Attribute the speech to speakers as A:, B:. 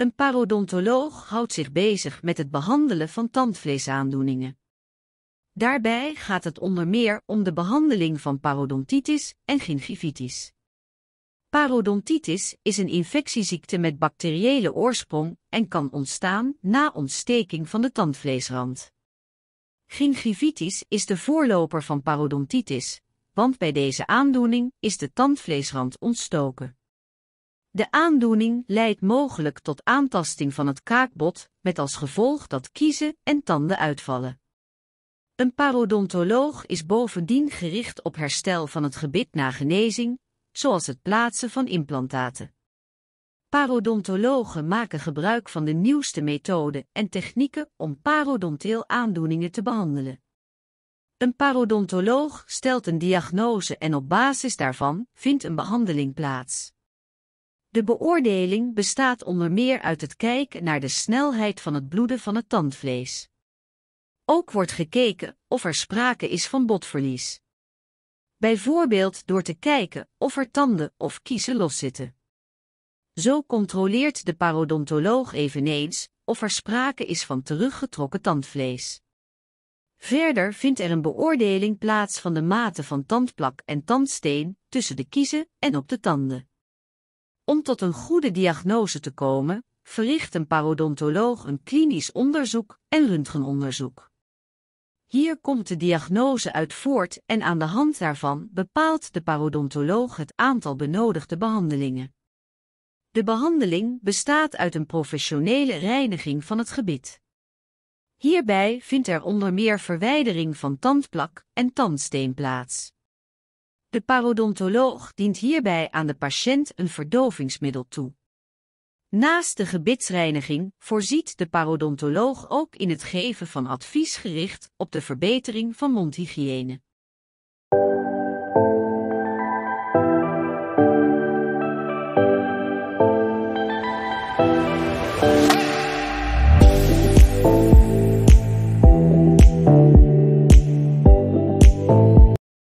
A: Een parodontoloog houdt zich bezig met het behandelen van tandvleesaandoeningen. Daarbij gaat het onder meer om de behandeling van parodontitis en gingivitis. Parodontitis is een infectieziekte met bacteriële oorsprong en kan ontstaan na ontsteking van de tandvleesrand. Gingivitis is de voorloper van parodontitis, want bij deze aandoening is de tandvleesrand ontstoken. De aandoening leidt mogelijk tot aantasting van het kaakbot, met als gevolg dat kiezen en tanden uitvallen. Een parodontoloog is bovendien gericht op herstel van het gebit na genezing, zoals het plaatsen van implantaten. Parodontologen maken gebruik van de nieuwste methoden en technieken om parodonteel aandoeningen te behandelen. Een parodontoloog stelt een diagnose en op basis daarvan vindt een behandeling plaats. De beoordeling bestaat onder meer uit het kijken naar de snelheid van het bloeden van het tandvlees. Ook wordt gekeken of er sprake is van botverlies. Bijvoorbeeld door te kijken of er tanden of kiezen loszitten. Zo controleert de parodontoloog eveneens of er sprake is van teruggetrokken tandvlees. Verder vindt er een beoordeling plaats van de mate van tandplak en tandsteen tussen de kiezen en op de tanden. Om tot een goede diagnose te komen, verricht een parodontoloog een klinisch onderzoek en röntgenonderzoek. Hier komt de diagnose uit voort en aan de hand daarvan bepaalt de parodontoloog het aantal benodigde behandelingen. De behandeling bestaat uit een professionele reiniging van het gebied. Hierbij vindt er onder meer verwijdering van tandplak en tandsteen plaats. De parodontoloog dient hierbij aan de patiënt een verdovingsmiddel toe. Naast de gebitsreiniging voorziet de parodontoloog ook in het geven van advies gericht op de verbetering van mondhygiëne.